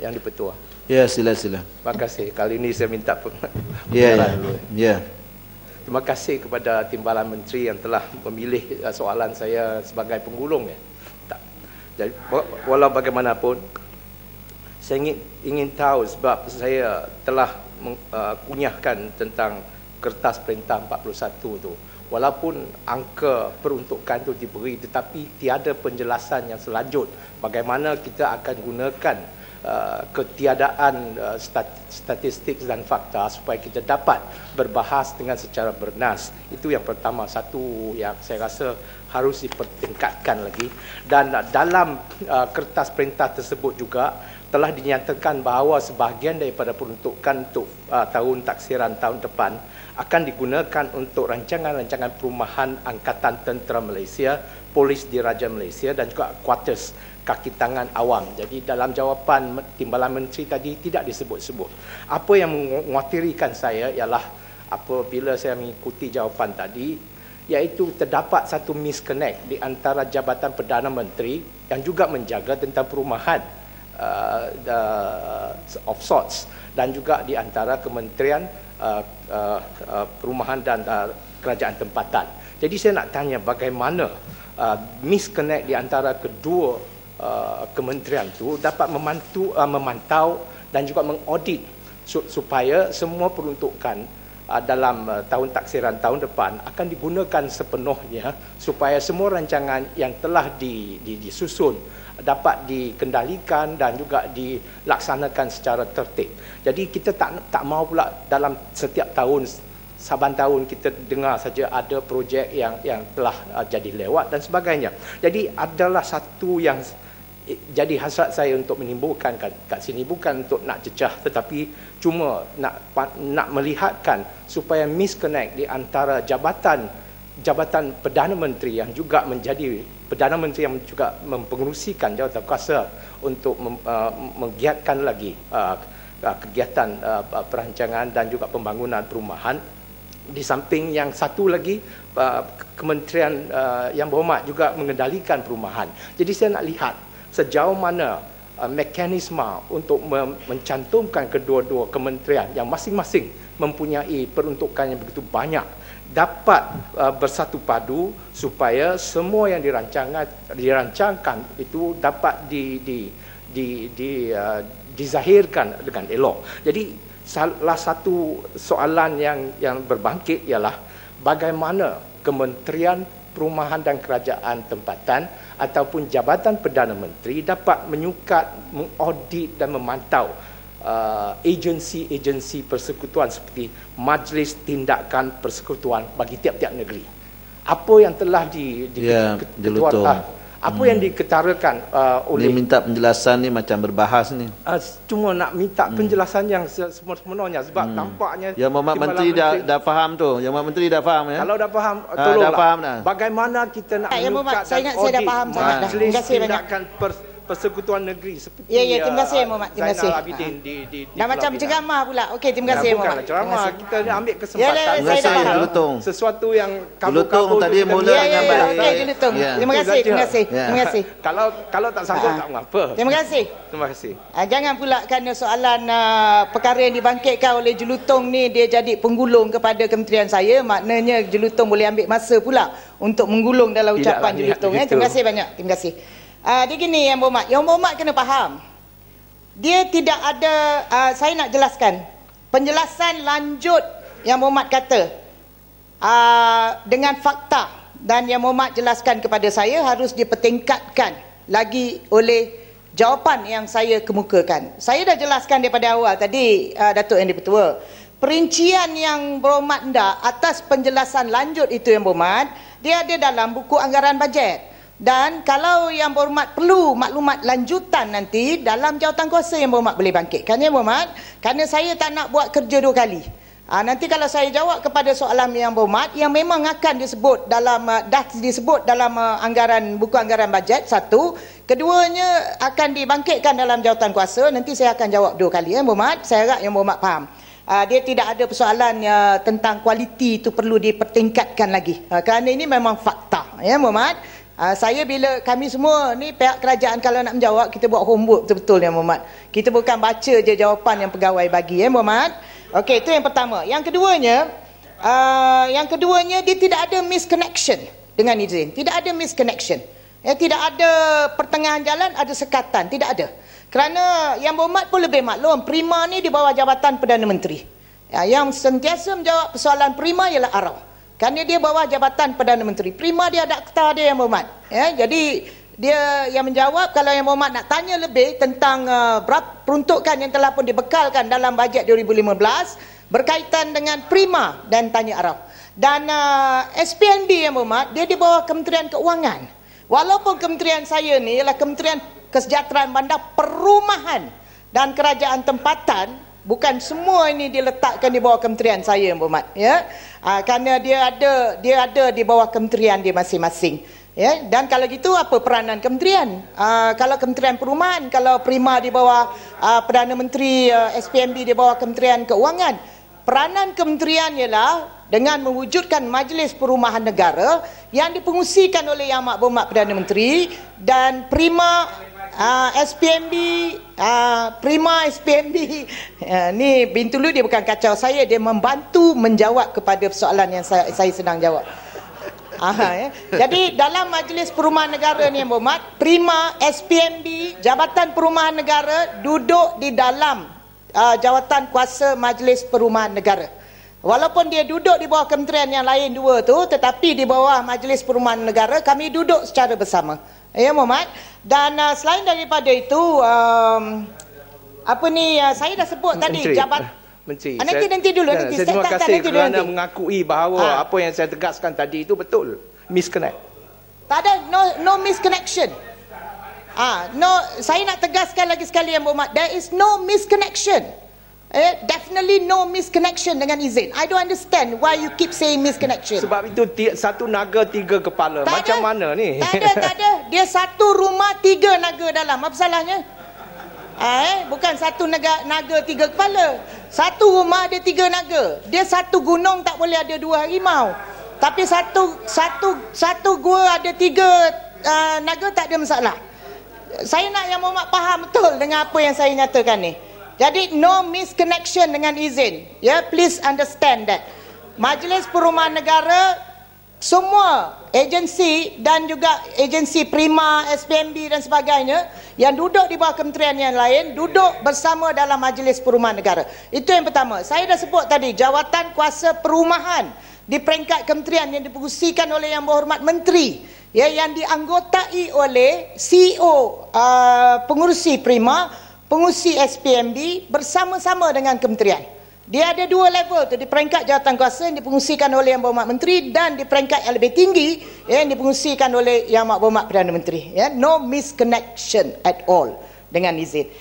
yang di Petua. Ya, sila sila. Terima kasih. Kali ini saya minta pengarahan ya, ya. dulu. Ya. Terima kasih kepada timbalan menteri yang telah memilih uh, soalan saya sebagai penggulung ya. Tak. Jadi walau bagaimanapun saya ingin, ingin tahu sebab saya telah mengkunyahkan uh, tentang kertas perintah 41 tu. Walaupun angka peruntukan itu diberi tetapi tiada penjelasan yang selanjut bagaimana kita akan gunakan Uh, ketiadaan uh, statistik dan fakta supaya kita dapat berbahas dengan secara bernas. Itu yang pertama, satu yang saya rasa harus dipertingkatkan lagi. Dan uh, dalam uh, kertas perintah tersebut juga telah dinyatakan bahawa sebahagian daripada peruntukan untuk uh, tahun taksiran tahun depan akan digunakan untuk rancangan-rancangan perumahan Angkatan Tentera Malaysia, Polis Diraja Malaysia dan juga kuartus kaki tangan awam. Jadi dalam jawapan timbalan menteri tadi tidak disebut-sebut. Apa yang menguatirikan saya ialah apabila saya mengikuti jawapan tadi iaitu terdapat satu misconnect di antara Jabatan Perdana Menteri yang juga menjaga tentang perumahan uh, the, of sorts dan juga di antara kementerian Uh, uh, uh, perumahan dan uh, kerajaan tempatan. Jadi saya nak tanya bagaimana uh, misconnect di antara kedua uh, kementerian itu dapat memantu, uh, memantau dan juga mengaudit supaya semua peruntukan Uh, dalam uh, tahun taksiran tahun depan akan digunakan sepenuhnya supaya semua rancangan yang telah disusun dapat dikendalikan dan juga dilaksanakan secara tertib. Jadi kita tak tak mau pula dalam setiap tahun saban tahun kita dengar saja ada projek yang yang telah uh, jadi lewat dan sebagainya. Jadi adalah satu yang jadi hasrat saya untuk menimbulkan kat, kat sini bukan untuk nak cecah tetapi cuma nak nak melihatkan supaya misconnect di antara jabatan jabatan Perdana Menteri yang juga menjadi Perdana Menteri yang juga mempengerusikan jawatan kuasa untuk mem, uh, menggiatkan lagi uh, uh, kegiatan uh, perancangan dan juga pembangunan perumahan di samping yang satu lagi uh, kementerian uh, yang berhormat juga mengendalikan perumahan jadi saya nak lihat sejauh mana uh, mekanisme untuk mencantumkan kedua-dua kementerian yang masing-masing mempunyai peruntukan yang begitu banyak dapat uh, bersatu padu supaya semua yang dirancangkan dirancangkan itu dapat di di di di uh, dizahirkan dengan elok. Jadi salah satu soalan yang yang berbangkit ialah bagaimana kementerian perumahan dan kerajaan tempatan ataupun jabatan Perdana Menteri dapat menyukat, mengaudit dan memantau uh, agensi-agensi persekutuan seperti Majlis Tindakan Persekutuan bagi tiap-tiap negeri. Apa yang telah di, di, ya, diketuakan? Jelutuh apa hmm. yang diketarakan uh, oleh dia minta penjelasan ni macam berbahas ni uh, cuma nak minta hmm. penjelasan yang semena-menanya sebab hmm. nampaknya yang Muhammad menteri, menteri dah dah faham tu yang Muhammad menteri dah faham ya kalau dah faham ah, tolonglah uh, dah faham dah. bagaimana kita nak ya, ya, saya ingat saya dah faham sangat ah, dah terima kasih banyak persekutuan negeri seperti Ya ya terima kasih Muhammad terima kasih. Ha. Di, di, di, di macam ceramah pula. Okey terima kasih Muhammad. Bukan ceramah kita nak ambil kesempatan. Ya, ya, saya dah Sesuatu yang kamu lutung tadi mula dengan ya, ya, ya, okay, ya. lutung. Ya. Terima kasih terima kasih. Terima ya. kasih. kalau kalau tak sanggup ha. tak mengapa. Terima kasih. Terima kasih. Ah, jangan pula kerana soalan ah, perkara yang dibangkitkan oleh jelutong ni dia jadi penggulung kepada kementerian saya maknanya jelutong boleh ambil masa pula untuk menggulung dalam ucapan jelutong. Eh. Terima kasih banyak. Terima kasih. Uh, dia gini yang berhormat. Yang berhormat kena faham. Dia tidak ada, uh, saya nak jelaskan. Penjelasan lanjut yang berhormat kata. Uh, dengan fakta dan yang berhormat jelaskan kepada saya harus dipertingkatkan lagi oleh jawapan yang saya kemukakan. Saya dah jelaskan daripada awal tadi, uh, Datuk Yang Dipertua. Perincian yang berhormat anda atas penjelasan lanjut itu yang berhormat, dia ada dalam buku anggaran bajet. Dan kalau yang berhormat perlu maklumat lanjutan nanti dalam jawatan kuasa yang berhormat boleh bangkitkan ya berhormat. Kerana saya tak nak buat kerja dua kali. Ha, nanti kalau saya jawab kepada soalan yang berhormat yang memang akan disebut dalam uh, dah disebut dalam uh, anggaran buku anggaran bajet satu, keduanya akan dibangkitkan dalam jawatan kuasa nanti saya akan jawab dua kali ya berhormat. Saya harap yang berhormat faham. Uh, dia tidak ada persoalan uh, tentang kualiti itu perlu dipertingkatkan lagi. Uh, kerana ini memang fakta. Ya, Muhammad. Uh, saya bila kami semua ni pihak kerajaan kalau nak menjawab kita buat homework betul-betul ya Muhammad. Kita bukan baca je jawapan yang pegawai bagi ya Muhammad. Okey, itu yang pertama. Yang keduanya uh, yang keduanya dia tidak ada misconnection dengan izin. Tidak ada misconnection. Ya, tidak ada pertengahan jalan ada sekatan, tidak ada. Kerana yang Muhammad pun lebih maklum, Prima ni di bawah jabatan Perdana Menteri. Ya, yang sentiasa menjawab persoalan Prima ialah Arab. Kerana dia bawah jabatan Perdana Menteri. Prima dia ada kata dia yang berhormat. Ya, jadi dia yang menjawab kalau yang berhormat nak tanya lebih tentang uh, peruntukan yang telah pun dibekalkan dalam bajet 2015 berkaitan dengan Prima dan Tanya Arab. Dan uh, SPNB yang berhormat, dia di bawah Kementerian Keuangan. Walaupun kementerian saya ni ialah Kementerian Kesejahteraan Bandar Perumahan dan Kerajaan Tempatan, bukan semua ini diletakkan di bawah kementerian saya Muhammad ya uh, kerana dia ada dia ada di bawah kementerian dia masing-masing ya dan kalau gitu apa peranan kementerian uh, kalau kementerian perumahan kalau prima di bawah uh, perdana menteri uh, SPMB di bawah kementerian keuangan peranan kementerian ialah dengan mewujudkan majlis perumahan negara yang dipengusikan oleh Yang Amat Berhormat Perdana Menteri dan prima uh, ah, SPMB uh, ah, Prima SPMB uh, ah, ni Bintulu dia bukan kacau saya dia membantu menjawab kepada persoalan yang saya, saya sedang jawab Aha, ya. Jadi dalam majlis perumahan negara ni yang berhormat Prima SPMB Jabatan Perumahan Negara Duduk di dalam uh, jawatan kuasa majlis perumahan negara Walaupun dia duduk di bawah kementerian yang lain dua tu Tetapi di bawah majlis perumahan negara Kami duduk secara bersama Ya Muhammad dan uh, selain daripada itu um, apa ni uh, saya dah sebut tadi jabat ah, Menteri. Ah, nanti saya, nanti dulu ya, nanti saya terima kasih nanti kerana nanti. mengakui bahawa ha. apa yang saya tegaskan tadi itu betul misconnect. Tak ada no no misconnection. Ah no saya nak tegaskan lagi sekali yang Muhammad there is no misconnection. Eh, definitely no misconnection dengan izin. I don't understand why you keep saying misconnection. Sebab itu satu naga tiga kepala. Tak Macam ada. mana ni? Tak ada, tak ada. Dia satu rumah tiga naga dalam. Apa salahnya? Ah, eh, bukan satu naga, naga tiga kepala. Satu rumah ada tiga naga. Dia satu gunung tak boleh ada dua harimau. Tapi satu satu satu gua ada tiga uh, naga tak ada masalah. Saya nak yang Muhammad faham betul dengan apa yang saya nyatakan ni. Jadi no misconnection dengan izin. Ya, yeah, please understand that. Majlis Perumahan Negara semua agensi dan juga agensi Prima, SPMB dan sebagainya yang duduk di bawah kementerian yang lain duduk bersama dalam Majlis Perumahan Negara. Itu yang pertama. Saya dah sebut tadi jawatan kuasa perumahan di peringkat kementerian yang dipusingkan oleh Yang Berhormat Menteri ya yang dianggotai oleh CEO uh, pengurusi Prima pengusi SPMB bersama-sama dengan kementerian. Dia ada dua level tu, di peringkat jawatan kuasa yang dipengusikan oleh Yang Berhormat Menteri dan di peringkat yang lebih tinggi yang dipengusikan oleh Yang Berhormat Perdana Menteri. Ya, no misconnection at all dengan izin.